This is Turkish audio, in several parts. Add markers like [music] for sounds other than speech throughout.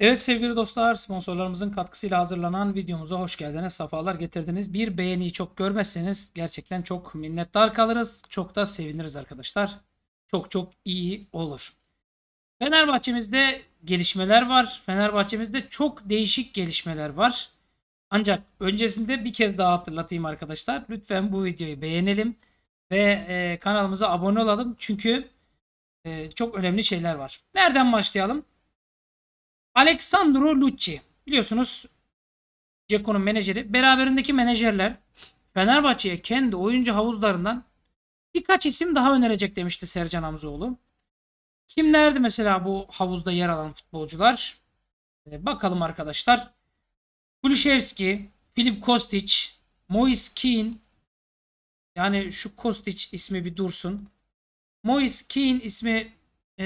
Evet sevgili dostlar sponsorlarımızın katkısıyla hazırlanan videomuza hoş geldiniz. Safalar getirdiniz. Bir beğeniyi çok görmezseniz gerçekten çok minnettar kalırız. Çok da seviniriz arkadaşlar. Çok çok iyi olur. Fenerbahçemizde gelişmeler var. Fenerbahçemizde çok değişik gelişmeler var. Ancak öncesinde bir kez daha hatırlatayım arkadaşlar. Lütfen bu videoyu beğenelim ve e, kanalımıza abone olalım. Çünkü e, çok önemli şeyler var. Nereden başlayalım? Alexandro Lucci biliyorsunuz Ceko'nun menajeri. Beraberindeki menajerler Fenerbahçe'ye kendi oyuncu havuzlarından birkaç isim daha önerecek demişti Sercan Hamzoğlu. Kimlerdi mesela bu havuzda yer alan futbolcular? E, bakalım arkadaşlar. Kulüşevski, Filip Kostic, Mois Keane. Yani şu Kostic ismi bir dursun. Mois Keane ismi e,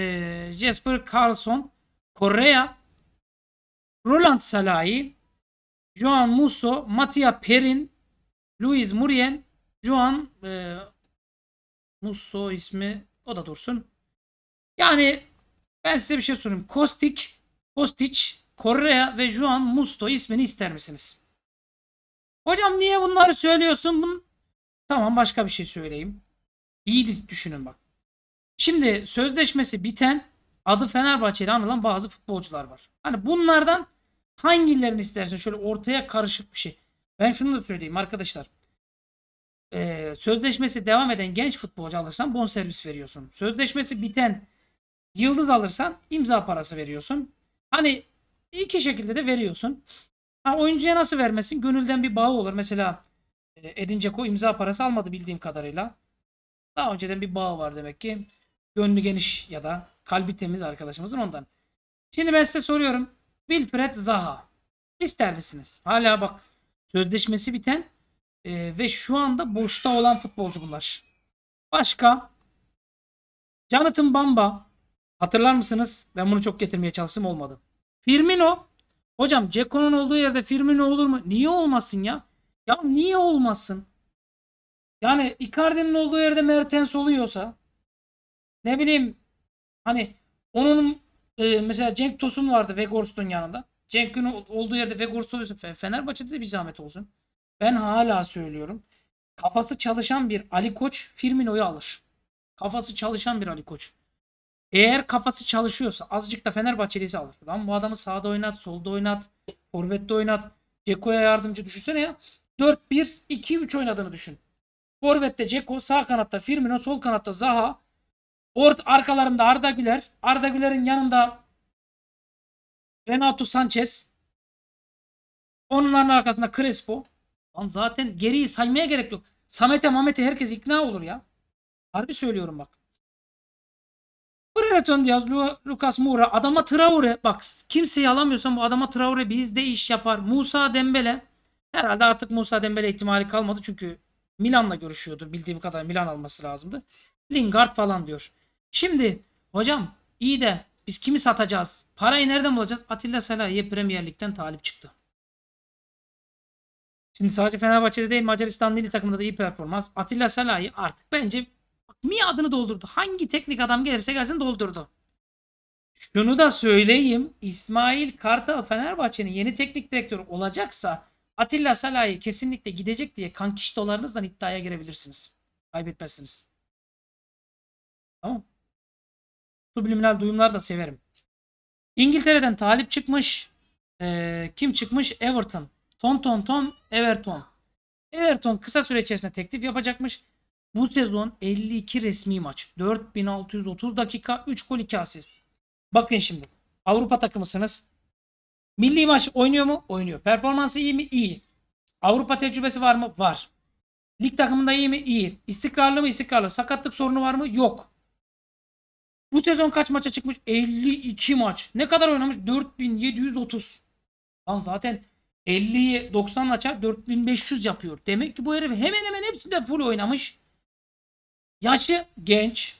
ee, Jasper Carlson, Correa, Roland Salahi, Joan Musso, Mattia Perin, Luis Murien, Joan e, Musso ismi o da dursun. Yani ben size bir şey sorayım. Kostik, Kostic, Correa ve Joan Musto ismini ister misiniz? Hocam niye bunları söylüyorsun? Bun... Tamam başka bir şey söyleyeyim. İyi düşünün bak. Şimdi sözleşmesi biten adı Fenerbahçe ile anılan bazı futbolcular var. Hani bunlardan Hangilerini istersin? Şöyle ortaya karışık bir şey. Ben şunu da söyleyeyim arkadaşlar. Ee, sözleşmesi devam eden genç futbolcu alırsan bonservis veriyorsun. Sözleşmesi biten yıldız alırsan imza parası veriyorsun. Hani iki şekilde de veriyorsun. Ha, oyuncuya nasıl vermesin? Gönülden bir bağı olur. Mesela e, Edin Dzeko imza parası almadı bildiğim kadarıyla. Daha önceden bir bağı var demek ki. Gönlü geniş ya da kalbi temiz arkadaşımızın ondan. Şimdi ben size soruyorum. Wilfred Zaha. İster misiniz? Hala bak sözleşmesi biten e, ve şu anda boşta olan futbolcu bunlar. Başka Jonathan Bamba hatırlar mısınız? Ben bunu çok getirmeye çalıştım olmadı. Firmino hocam Ceko'nun olduğu yerde Firmino olur mu? Niye olmasın ya? Ya niye olmasın? Yani Icardi'nin olduğu yerde Mertens oluyorsa ne bileyim hani onun e, mesela Cenk Tosun vardı Vegors'un yanında. Cenk'in olduğu yerde Vegors oluyorsa Fenerbahçe'de de bir zahmet olsun. Ben hala söylüyorum. Kafası çalışan bir Ali Koç Firmino'yu alır. Kafası çalışan bir Ali Koç. Eğer kafası çalışıyorsa azıcık da Fenerbahçelisi alır. Lan bu adamı sağda oynat, solda oynat, forvette oynat. Ceko'ya yardımcı düşünsene ya. 4-1-2-3 oynadığını düşün. Forvet'te Ceko, sağ kanatta Firmino, sol kanatta Zaha, Ort arkalarında Arda Güler. Arda Güler'in yanında Renato Sanchez. Onların arkasında Crespo. Lan zaten geriyi saymaya gerek yok. Samet'e Mamet'e herkes ikna olur ya. Harbi söylüyorum bak. Brereton Diaz, Lucas Moura, adama Traore. Bak kimseyi alamıyorsan bu adama Traore bizde iş yapar. Musa Dembele. Herhalde artık Musa Dembele ihtimali kalmadı çünkü Milan'la görüşüyordu. Bildiğim kadar Milan alması lazımdı. Lingard falan diyor. Şimdi hocam iyi de biz kimi satacağız? Parayı nereden bulacağız? Atilla Selahiye Premier Lig'den talip çıktı. Şimdi sadece Fenerbahçe'de değil Macaristan milli takımında da iyi performans. Atilla Selahi artık bence mi adını doldurdu. Hangi teknik adam gelirse gelsin doldurdu. Şunu da söyleyeyim. İsmail Kartal Fenerbahçe'nin yeni teknik direktörü olacaksa Atilla Salahi kesinlikle gidecek diye kankiş dolarınızdan iddiaya girebilirsiniz. Kaybetmezsiniz. Tamam Subliminal duyumlar da severim. İngiltere'den talip çıkmış. Ee, kim çıkmış? Everton. Ton ton ton Everton. Everton kısa süre içerisinde teklif yapacakmış. Bu sezon 52 resmi maç. 4630 dakika 3 gol 2 asist. Bakın şimdi. Avrupa takımısınız. Milli maç oynuyor mu? Oynuyor. Performansı iyi mi? İyi. Avrupa tecrübesi var mı? Var. Lig takımında iyi mi? İyi. İstikrarlı mı? İstikrarlı. Sakatlık sorunu var mı? Yok. Bu sezon kaç maça çıkmış? 52 maç. Ne kadar oynamış? 4730. Lan zaten 50'yi 90 açar 4500 yapıyor. Demek ki bu herif hemen hemen hepsinde full oynamış. Yaşı genç.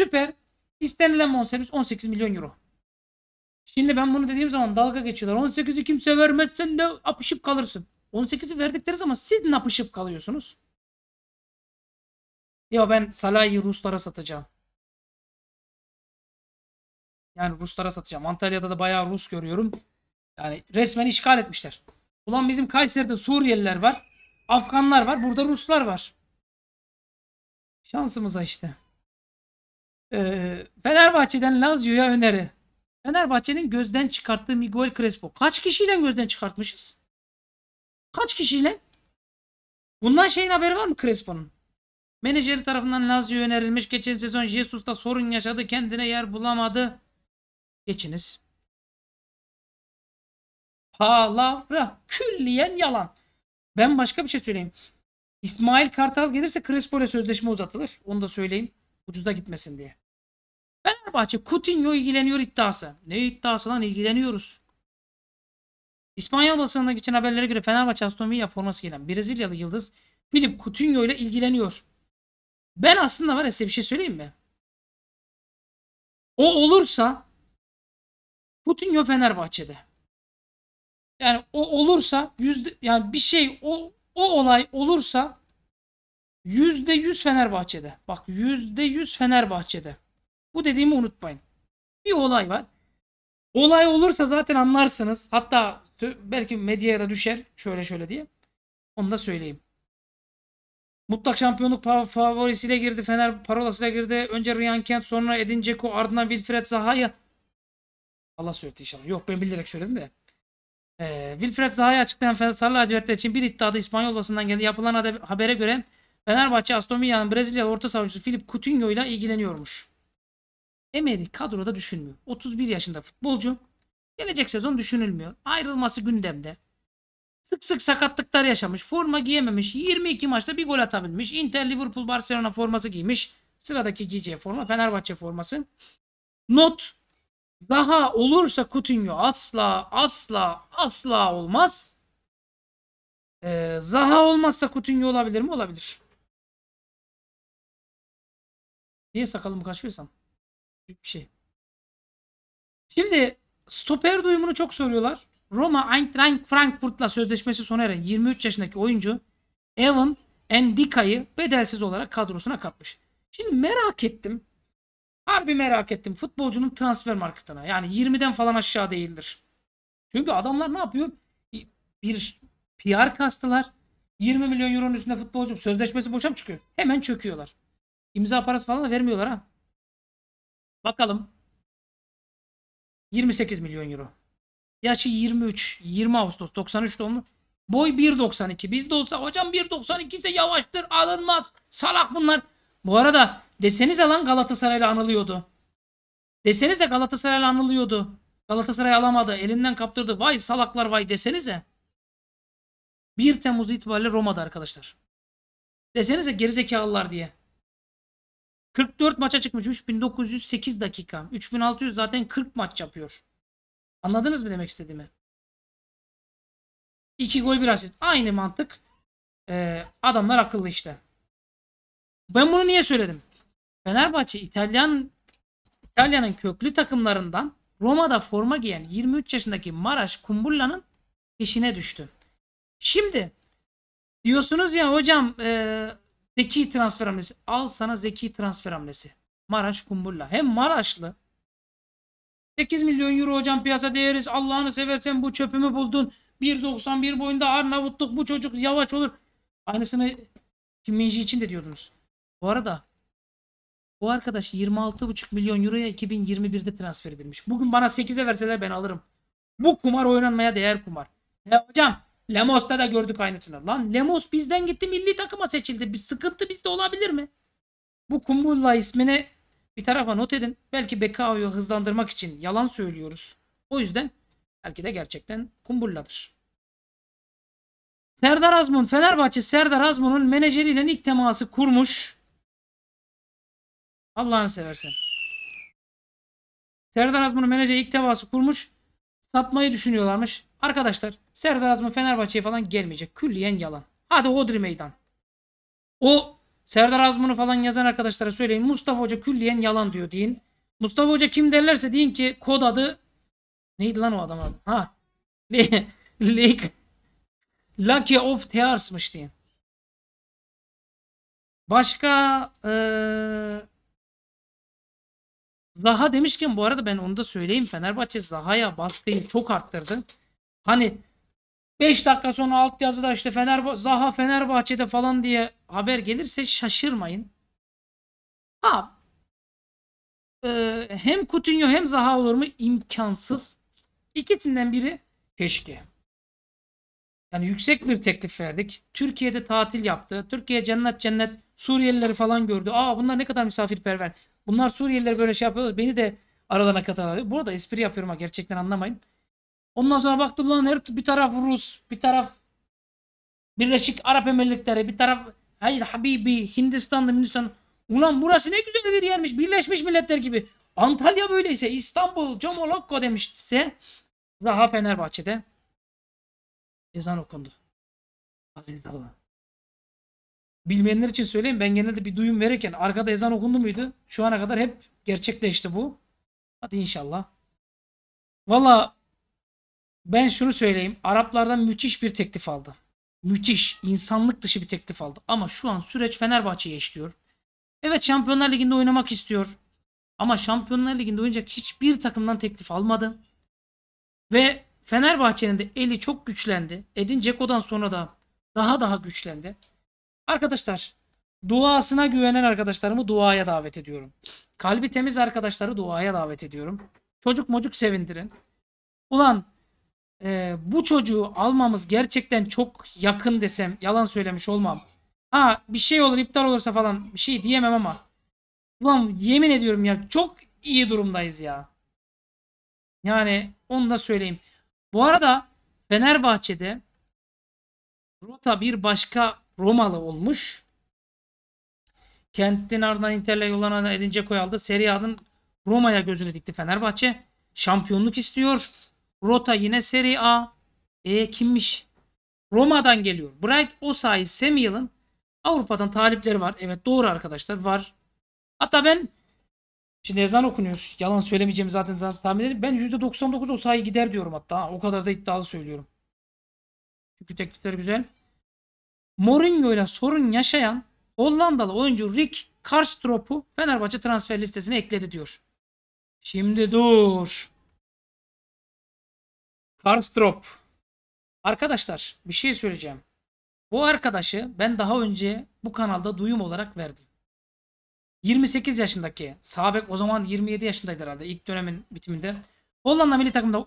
Süper. İstenilen bonservis 18 milyon euro. Şimdi ben bunu dediğim zaman dalga geçiyorlar. 18'i kimse vermezsen de apışıp kalırsın. 18'i verdikleri zaman siz ne apışıp kalıyorsunuz? Ya ben Salah'ı Ruslara satacağım. Yani Ruslara satacağım. Antalya'da da bayağı Rus görüyorum. Yani resmen işgal etmişler. Ulan bizim Kayseri'de Suriyeliler var. Afganlar var. Burada Ruslar var. Şansımıza işte. Ee, Fenerbahçe'den Lazio'ya öneri. Fenerbahçe'nin gözden çıkarttığı Miguel Crespo. Kaç kişiyle gözden çıkartmışız? Kaç kişiyle? Bundan şeyin haberi var mı Crespo'nun? Menajeri tarafından Lazio önerilmiş. Geçen sezon Jesus'ta sorun yaşadı. Kendine yer bulamadı. Geçiniz. Palavra. Külliyen yalan. Ben başka bir şey söyleyeyim. İsmail Kartal gelirse Crespo sözleşme uzatılır. Onu da söyleyeyim. Ucuza gitmesin diye. Fenerbahçe Coutinho ilgileniyor iddiası. Ne iddiası lan ilgileniyoruz. İspanyol basınına geçen haberlere göre Fenerbahçe Aston Villa forması giyen Brezilyalı yıldız Philip Coutinho ile ilgileniyor. Ben aslında var ya size bir şey söyleyeyim mi? O olursa Coutinho Fenerbahçe'de. Yani o olursa yüzde yani bir şey o o olay olursa yüzde yüz Fenerbahçe'de. Bak yüzde yüz Fenerbahçe'de. Bu dediğimi unutmayın. Bir olay var. Olay olursa zaten anlarsınız. Hatta belki medyaya da düşer. Şöyle şöyle diye. Onu da söyleyeyim. Mutlak şampiyonluk favorisiyle girdi. Fener parolasıyla girdi. Önce Ryan Kent sonra Edin Ceko ardından Wilfred Zaha'yı Allah söyledi inşallah. Yok ben bilerek söyledim de. Ee, Wilfred Zaha'yı açıklayan Sarı Lacivertler için bir iddiada İspanyol basından geldi. Yapılan habere göre Fenerbahçe Aston Brezilyalı orta savcısı Filip Coutinho ile ilgileniyormuş. Emery kadroda düşünmüyor. 31 yaşında futbolcu. Gelecek sezon düşünülmüyor. Ayrılması gündemde. Sık sık sakatlıklar yaşamış. Forma giyememiş. 22 maçta bir gol atabilmiş. Inter, Liverpool, Barcelona forması giymiş. Sıradaki giyeceği forma Fenerbahçe forması. Not Zaha olursa Coutinho asla asla asla olmaz. Ee, Zaha olmazsa Coutinho olabilir mi? Olabilir. Niye sakalımı kaçıyorsam? Büyük bir şey. Şimdi stoper duyumunu çok soruyorlar. Roma Eintracht Frankfurt'la sözleşmesi sona eren 23 yaşındaki oyuncu Evan Endika'yı bedelsiz olarak kadrosuna katmış. Şimdi merak ettim. Harbi merak ettim. Futbolcunun transfer marketine. Yani 20'den falan aşağı değildir. Çünkü adamlar ne yapıyor? Bir PR kastılar. 20 milyon euronun üstünde futbolcu sözleşmesi boşa çıkıyor? Hemen çöküyorlar. İmza parası falan da vermiyorlar ha. Bakalım. 28 milyon euro. Yaşı 23. 20 Ağustos 93 doğumlu. Boy 1.92. Bizde olsa hocam 1.92 ise yavaştır alınmaz. Salak bunlar. Bu arada Deseniz alan Galatasaray'la anılıyordu. Desenize Galatasaray'la anılıyordu. Galatasaray alamadı. Elinden kaptırdı. Vay salaklar vay desenize. 1 Temmuz itibariyle Roma'da arkadaşlar. Desenize gerizekalılar diye. 44 maça çıkmış. 3908 dakika. 3600 zaten 40 maç yapıyor. Anladınız mı demek istediğimi? 2 gol 1 asist. Aynı mantık. Ee, adamlar akıllı işte. Ben bunu niye söyledim? Fenerbahçe İtalyan İtalya'nın köklü takımlarından Roma'da forma giyen 23 yaşındaki Maraş Kumbulla'nın peşine düştü. Şimdi diyorsunuz ya hocam e, zeki transfer hamlesi. Al sana zeki transfer hamlesi. Maraş Kumbulla. Hem Maraşlı 8 milyon euro hocam piyasa değeriz. Allah'ını seversen bu çöpümü buldun. 1.91 boyunda Arnavutluk bu çocuk yavaş olur. Aynısını Kim için de diyordunuz. Bu arada bu arkadaş 26,5 milyon euroya 2021'de transfer edilmiş. Bugün bana 8'e verseler ben alırım. Bu kumar oynanmaya değer kumar. Ya hocam Lemos'ta da gördük aynısını. Lan Lemos bizden gitti milli takıma seçildi. Bir sıkıntı bizde olabilir mi? Bu Kumbulla ismini bir tarafa not edin. Belki Bekao'yu hızlandırmak için yalan söylüyoruz. O yüzden belki de gerçekten Kumbulla'dır. Serdar Azmun, Fenerbahçe Serdar Azmun'un menajeriyle ilk teması kurmuş. Allah'ını seversen. Serdar Azmun'un menajeri ilk tebası kurmuş. Satmayı düşünüyorlarmış. Arkadaşlar Serdar Azmun Fenerbahçe'ye falan gelmeyecek. Külliyen yalan. Hadi Hodri meydan. O Serdar Azmun'u falan yazan arkadaşlara söyleyin. Mustafa Hoca külliyen yalan diyor deyin. Mustafa Hoca kim derlerse deyin ki kod adı neydi lan o adam adı? Ha. Lake [laughs] Lucky of Tears'mış diyin. Başka ee, Zaha demişken bu arada ben onu da söyleyeyim. Fenerbahçe Zaha'ya baskıyı çok arttırdı. Hani 5 dakika sonra alt yazıda işte Fenerbahçe Zaha Fenerbahçe'de falan diye haber gelirse şaşırmayın. Ha ee, hem Coutinho hem Zaha olur mu? İmkansız. İkisinden biri keşke. Yani yüksek bir teklif verdik. Türkiye'de tatil yaptı. Türkiye cennet cennet Suriyelileri falan gördü. Aa bunlar ne kadar misafirperver. Bunlar Suriyeliler böyle şey yapıyorlar, Beni de aralarına katarlar. Burada espri yapıyorum ha gerçekten anlamayın. Ondan sonra baktım lan her bir taraf Rus, bir taraf Birleşik Arap Emirlikleri, bir taraf hayır Habibi, Hindistan'da, Hindistan. Ulan burası ne güzel bir yermiş. Birleşmiş Milletler gibi. Antalya böyleyse, İstanbul, Comolokko demişse Zaha Fenerbahçe'de ezan okundu. Aziz Allah bilmeyenler için söyleyeyim. Ben genelde bir duyum verirken arkada ezan okundu muydu? Şu ana kadar hep gerçekleşti bu. Hadi inşallah. Valla ben şunu söyleyeyim. Araplardan müthiş bir teklif aldı. Müthiş. insanlık dışı bir teklif aldı. Ama şu an süreç Fenerbahçe'ye işliyor. Evet Şampiyonlar Ligi'nde oynamak istiyor. Ama Şampiyonlar Ligi'nde oynayacak hiçbir takımdan teklif almadı. Ve Fenerbahçe'nin de eli çok güçlendi. Edin Ceko'dan sonra da daha daha güçlendi. Arkadaşlar duasına güvenen arkadaşlarımı duaya davet ediyorum. Kalbi temiz arkadaşları duaya davet ediyorum. Çocuk mocuk sevindirin. Ulan e, bu çocuğu almamız gerçekten çok yakın desem yalan söylemiş olmam. Ha bir şey olur iptal olursa falan bir şey diyemem ama. Ulan yemin ediyorum ya çok iyi durumdayız ya. Yani onu da söyleyeyim. Bu arada Fenerbahçe'de Ruta bir başka Romalı olmuş. Kentin ardından Inter'le yollanan Edin Dzeko'yu aldı. Serie A'nın Roma'ya gözünü dikti Fenerbahçe. Şampiyonluk istiyor. Rota yine Serie A. E kimmiş? Roma'dan geliyor. Bright o Osayi Samuel'ın Avrupa'dan talipleri var. Evet doğru arkadaşlar var. Hatta ben şimdi ezan okunuyor. Yalan söylemeyeceğim zaten zaten tahmin edin. ben %99 o Osayi gider diyorum hatta. O kadar da iddialı söylüyorum. Çünkü teklifler güzel. Mourinho ile sorun yaşayan Hollandalı oyuncu Rick Karstrop'u Fenerbahçe transfer listesine ekledi diyor. Şimdi dur. Karstrop. Arkadaşlar bir şey söyleyeceğim. Bu arkadaşı ben daha önce bu kanalda duyum olarak verdim. 28 yaşındaki Sabek o zaman 27 yaşındaydı herhalde ilk dönemin bitiminde. Hollanda milli takımda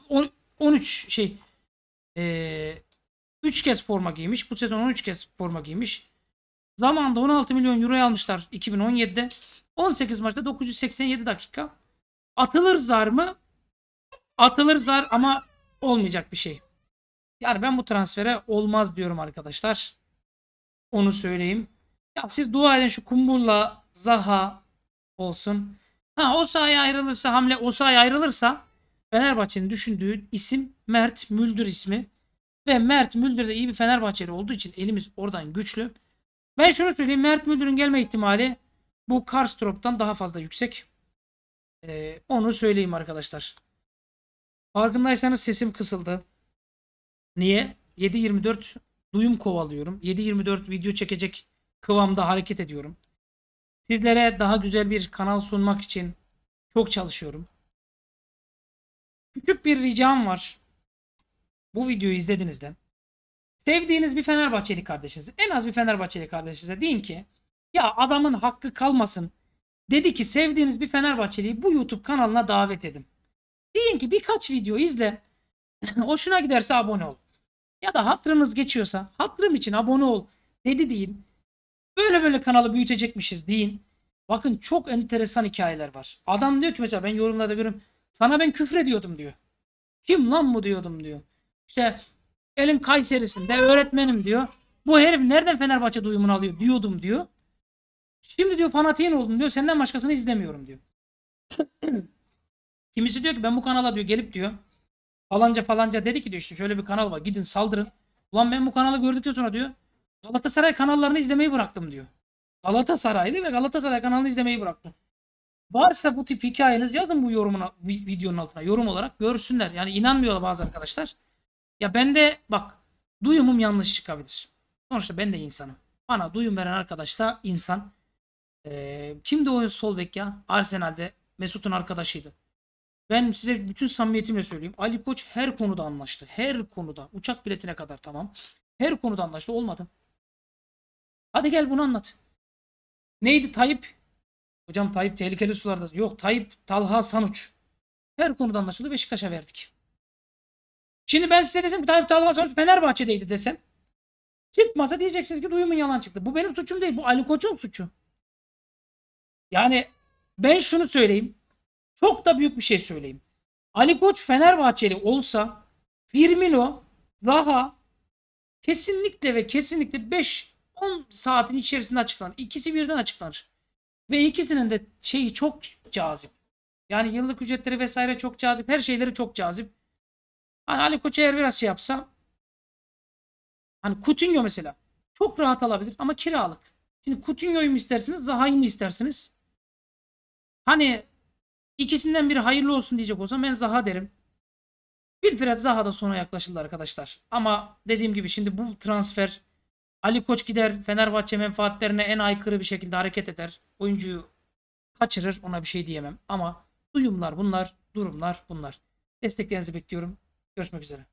13 şey e, 3 kez forma giymiş. Bu sezon 13 kez forma giymiş. Zamanında 16 milyon euro almışlar 2017'de. 18 maçta 987 dakika. Atılır zar mı? Atılır zar ama olmayacak bir şey. Yani ben bu transfere olmaz diyorum arkadaşlar. Onu söyleyeyim. Ya siz dua edin şu Kumbulla, Zaha olsun. Ha o sahaya ayrılırsa hamle o sahaya ayrılırsa Fenerbahçe'nin düşündüğü isim Mert Müldür ismi. Ve Mert Müldür de iyi bir Fenerbahçeli olduğu için elimiz oradan güçlü. Ben şunu söyleyeyim. Mert Müldür'ün gelme ihtimali bu Karstrop'tan daha fazla yüksek. Ee, onu söyleyeyim arkadaşlar. Farkındaysanız sesim kısıldı. Niye? 7.24 duyum kovalıyorum. 7.24 video çekecek kıvamda hareket ediyorum. Sizlere daha güzel bir kanal sunmak için çok çalışıyorum. Küçük bir ricam var bu videoyu izlediğinizde sevdiğiniz bir Fenerbahçeli kardeşiniz, en az bir Fenerbahçeli kardeşinize deyin ki ya adamın hakkı kalmasın. Dedi ki sevdiğiniz bir Fenerbahçeli'yi bu YouTube kanalına davet edin. Deyin ki birkaç video izle. [laughs] hoşuna giderse abone ol. Ya da hatırınız geçiyorsa hatırım için abone ol dedi deyin. Böyle böyle kanalı büyütecekmişiz deyin. Bakın çok enteresan hikayeler var. Adam diyor ki mesela ben yorumlarda görüyorum. Sana ben küfür ediyordum diyor. Kim lan bu diyordum diyor. İşte elin Kayseri'sinde öğretmenim diyor. Bu herif nereden Fenerbahçe duyumunu alıyor diyordum diyor. Şimdi diyor fanatiğin oldum diyor. Senden başkasını izlemiyorum diyor. [clears throat] Kimisi diyor ki ben bu kanala diyor gelip diyor falanca falanca dedi ki diyor işte şöyle bir kanal var gidin saldırın. Ulan ben bu kanalı gördükten sonra diyor Galatasaray kanallarını izlemeyi bıraktım diyor. Galatasaraylı ve Galatasaray kanalını izlemeyi bıraktım. Varsa bu tip hikayeniz yazın bu yorumuna videonun altına yorum olarak görsünler. Yani inanmıyorlar bazı arkadaşlar. Ya ben de bak duyumum yanlış çıkabilir. Sonuçta ben de insanım. Bana duyum veren arkadaş da insan. Ee, kimdi o sol bek ya? Arsenal'de Mesut'un arkadaşıydı. Ben size bütün samimiyetimle söyleyeyim. Ali Koç her konuda anlaştı. Her konuda. Uçak biletine kadar tamam. Her konuda anlaştı. Olmadı. Hadi gel bunu anlat. Neydi Tayyip? Hocam Tayyip tehlikeli sularda. Yok Tayyip Talha Sanuç. Her konuda anlaşıldı. Beşiktaş'a verdik. Şimdi ben size desem ki Tayyip Talha Sonuç Fenerbahçe'deydi desem. Çıkmasa diyeceksiniz ki duyumun yalan çıktı. Bu benim suçum değil. Bu Ali Koç'un suçu. Yani ben şunu söyleyeyim. Çok da büyük bir şey söyleyeyim. Ali Koç Fenerbahçeli olsa Firmino, Zaha kesinlikle ve kesinlikle 5-10 saatin içerisinde açıklanır. İkisi birden açıklanır. Ve ikisinin de şeyi çok cazip. Yani yıllık ücretleri vesaire çok cazip. Her şeyleri çok cazip. Hani Ali Koç eğer biraz şey yapsa hani Coutinho mesela çok rahat alabilir ama kiralık. Şimdi Coutinho'yu mu istersiniz, Zaha'yı mı istersiniz? Hani ikisinden biri hayırlı olsun diyecek olsam ben Zaha derim. Bir Bilfred Zaha da sona yaklaşıldı arkadaşlar. Ama dediğim gibi şimdi bu transfer Ali Koç gider Fenerbahçe menfaatlerine en aykırı bir şekilde hareket eder. Oyuncuyu kaçırır ona bir şey diyemem. Ama duyumlar bunlar, durumlar bunlar. Desteklerinizi bekliyorum. Görüşmek üzere.